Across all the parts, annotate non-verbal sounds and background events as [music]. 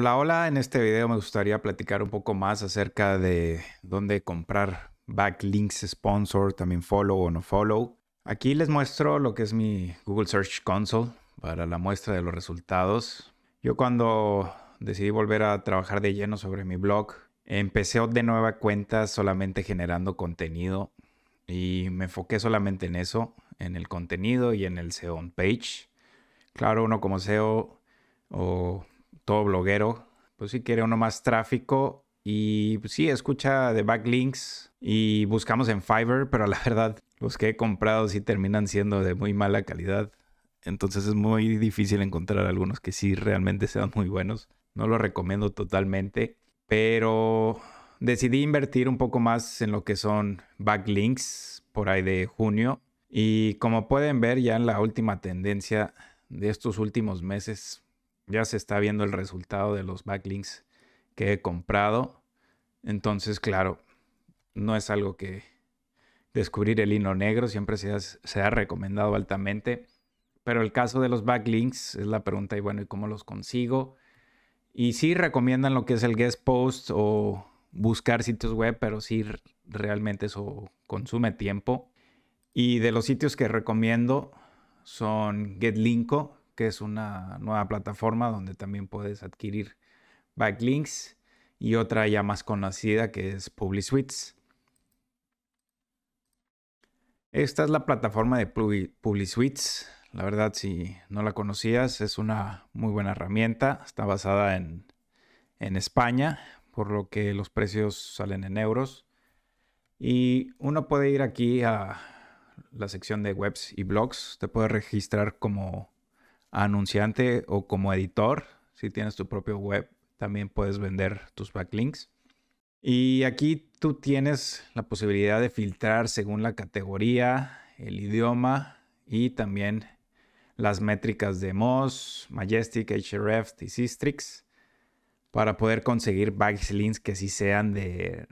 Hola, hola, en este video me gustaría platicar un poco más acerca de dónde comprar backlinks sponsor, también follow o no follow. Aquí les muestro lo que es mi Google Search Console para la muestra de los resultados. Yo cuando decidí volver a trabajar de lleno sobre mi blog, empecé de nueva cuenta solamente generando contenido y me enfoqué solamente en eso, en el contenido y en el SEO on page. Claro, uno como SEO o todo bloguero, pues si quiere uno más tráfico y si pues sí, escucha de backlinks y buscamos en Fiverr, pero la [laughs] verdad los que he comprado sí terminan siendo de muy mala calidad. Entonces es muy difícil encontrar algunos que sí realmente sean muy buenos. No lo recomiendo totalmente, pero decidí invertir un poco más en lo que son backlinks por ahí de junio. Y como pueden ver ya en la última tendencia de estos últimos meses, ya se está viendo el resultado de los backlinks que he comprado. Entonces, claro, no es algo que descubrir el hilo negro siempre se ha, recomendado altamente. Pero el caso de los backlinks es la pregunta y bueno, ¿y cómo los consigo? Y sí recomiendan lo que es el guest post o buscar sitios web, pero sí realmente eso consume tiempo. Y de los sitios que recomiendo son GetLinko, que es una nueva plataforma donde también puedes adquirir backlinks y otra ya más conocida que es PubliSuites. Esta es la plataforma de PubliSuites. La verdad, si no la conocías, es una muy buena herramienta. Está basada en, España, por lo que los precios salen en euros. Y uno puede ir aquí a la sección de webs y blogs. Te puedes registrar como anunciante o como editor, si tienes tu propio web, también puedes vender tus backlinks. Y aquí tú tienes la posibilidad de filtrar según la categoría, el idioma y también las métricas de Moz, Majestic, HRF y Sistrix para poder conseguir backlinks que sí sean de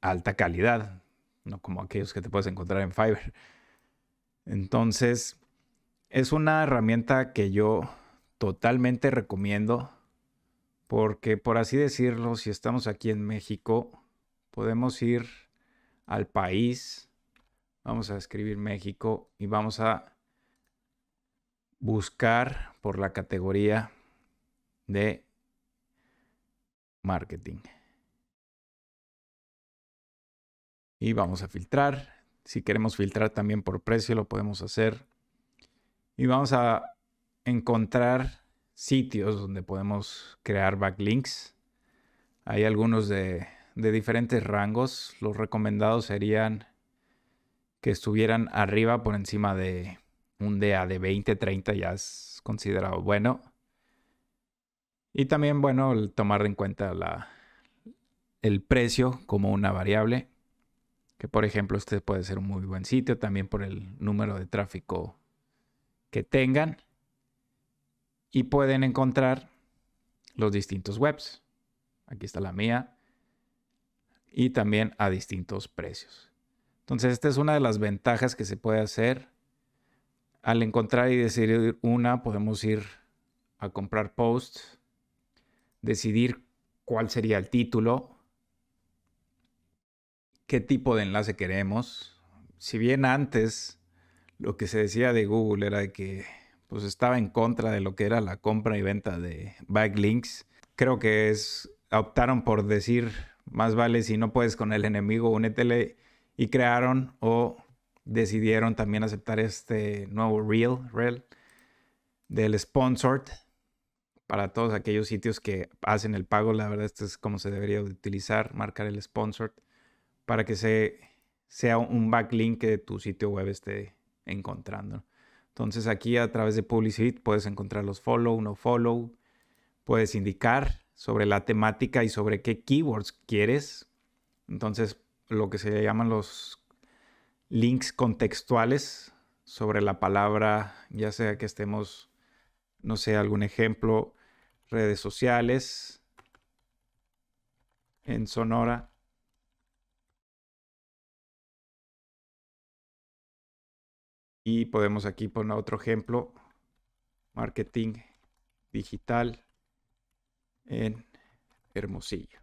alta calidad, no como aquellos que te puedes encontrar en Fiverr. Entonces, es una herramienta que yo totalmente recomiendo porque, por así decirlo, si estamos aquí en México, podemos ir al país, vamos a escribir México y vamos a buscar por la categoría de marketing. Y vamos a filtrar. Si queremos filtrar también por precio, lo podemos hacer. Y vamos a encontrar sitios donde podemos crear backlinks. Hay algunos de, diferentes rangos. Los recomendados serían que estuvieran arriba por encima de un DA de 20, 30 ya es considerado bueno. Y también, bueno, el tomar en cuenta la, el precio como una variable. Que por ejemplo, este puede ser un muy buen sitio también por el número de tráfico que tengan y pueden encontrar los distintos webs. Aquí está la mía y también a distintos precios. Entonces, esta es una de las ventajas que se puede hacer. Al encontrar y decidir una, podemos ir a comprar posts, decidir cuál sería el título, qué tipo de enlace queremos. Si bien antes lo que se decía de Google era que pues estaba en contra de lo que era la compra y venta de backlinks. Creo que es optaron por decir más vale si no puedes con el enemigo, únetele y crearon o decidieron también aceptar este nuevo real, del sponsored para todos aquellos sitios que hacen el pago. La verdad, esto es como se debería utilizar, marcar el sponsored para que sea un backlink de tu sitio web esté encontrando. Entonces aquí a través de Publicit puedes encontrar los follow, no follow, puedes indicar sobre la temática y sobre qué keywords quieres. Entonces lo que se llaman los links contextuales sobre la palabra, ya sea que estemos, no sé, algún ejemplo, redes sociales en Sonora Y podemos aquí poner otro ejemplo, marketing digital en Hermosillo.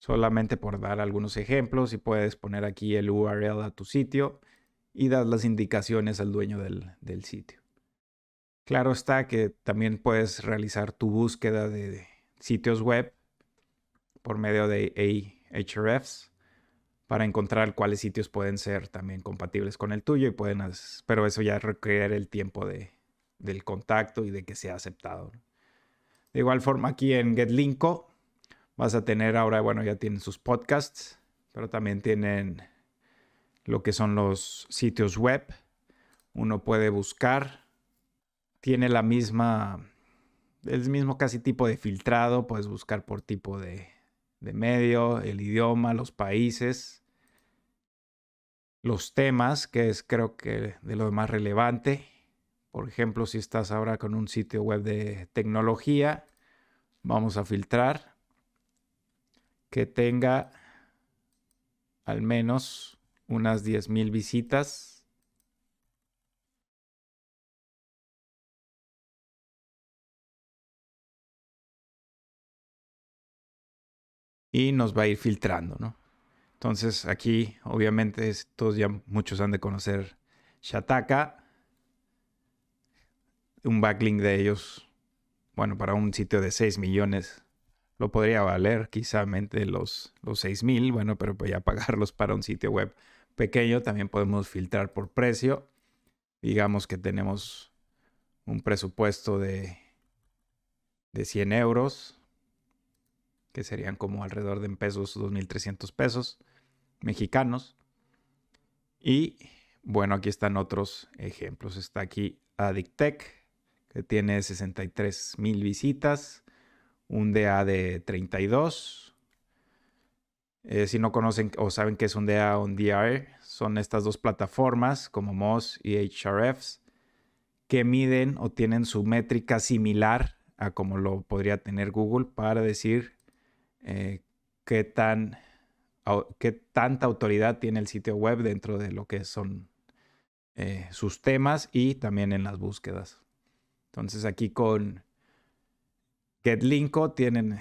Solamente por dar algunos ejemplos, y puedes poner aquí el URL a tu sitio y dar las indicaciones al dueño del, del sitio. Claro está que también puedes realizar tu búsqueda de sitios web por medio de Ahrefs para encontrar cuáles sitios pueden ser también compatibles con el tuyo y pueden, pero eso ya requiere el tiempo de, del contacto y de que sea aceptado. De igual forma aquí en GetLinko vas a tener ahora, bueno, ya tienen sus podcasts, pero también tienen lo que son los sitios web. Uno puede buscar, tiene la misma, el mismo casi tipo de filtrado, puedes buscar por tipo de, de medio, el idioma, los países, los temas, que es creo que de lo más relevante. Por ejemplo, si estás ahora con un sitio web de tecnología, vamos a filtrar que tenga al menos unas 10.000 visitas y nos va a ir filtrando, ¿no? Entonces aquí, obviamente, todos ya muchos han de conocer Shataka, un backlink de ellos, bueno, para un sitio de 6 millones lo podría valer quizá los, los 6 mil, bueno, pero pues ya pagarlos para un sitio web pequeño, también podemos filtrar por precio. Digamos que tenemos un presupuesto de, de 100 euros, que serían como alrededor de pesos 2.300 pesos mexicanos. Y bueno, aquí están otros ejemplos. Está aquí Addictec, que tiene 63.000 visitas, un DA de 32. Eh, si no conocen o saben qué es un DA o un DR, son estas dos plataformas como Moz y HRFs que miden o tienen su métrica similar a como lo podría tener Google para decir eh, qué, tan, qué tanta autoridad tiene el sitio web dentro de lo que son eh, sus temas y también en las búsquedas. Entonces aquí con GetLinko tienen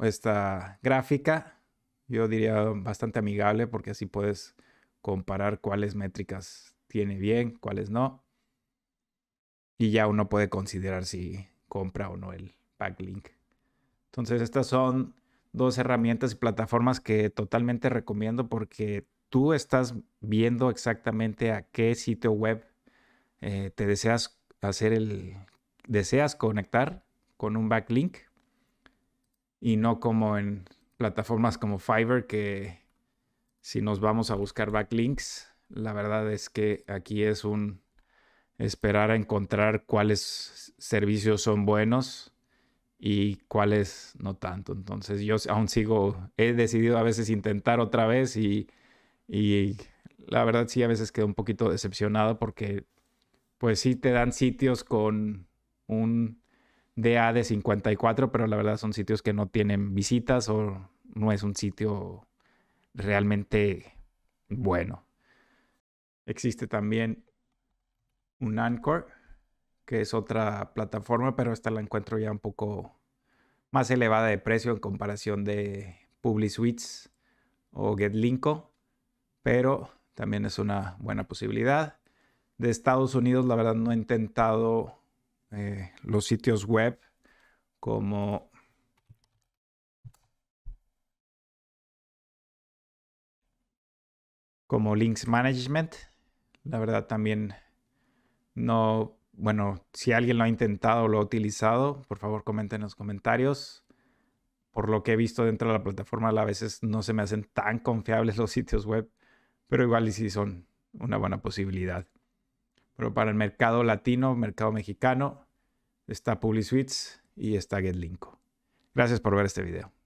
esta gráfica, yo diría bastante amigable porque así puedes comparar cuáles métricas tiene bien, cuáles no. Y ya uno puede considerar si compra o no el backlink. Entonces estas son dos herramientas y plataformas que totalmente recomiendo porque tú estás viendo exactamente a qué sitio web eh, te deseas hacer el, deseas conectar con un backlink y no como en plataformas como Fiverr que si nos vamos a buscar backlinks, la verdad es que aquí es un esperar a encontrar cuáles servicios son buenos y cuáles no tanto. Entonces yo aún sigo, he decidido a veces intentar otra vez y, y la verdad sí a veces quedo un poquito decepcionado porque pues sí te dan sitios con un DA de 54, pero la verdad son sitios que no tienen visitas o no es un sitio realmente bueno. Existe también un Anchor que es otra plataforma, pero esta la encuentro ya un poco más elevada de precio en comparación de PubliSuites o GetLinko, pero también es una buena posibilidad. De Estados Unidos, la verdad, no he intentado eh, los sitios web como como links management la verdad también no bueno, si alguien lo ha intentado o lo ha utilizado, por favor comenten en los comentarios. Por lo que he visto dentro de la plataforma, a veces no se me hacen tan confiables [laughs] los sitios web, pero igual y sí son una buena posibilidad. Pero para el mercado latino, mercado mexicano, está PubliSuites y está GetLinko. Gracias por ver este video.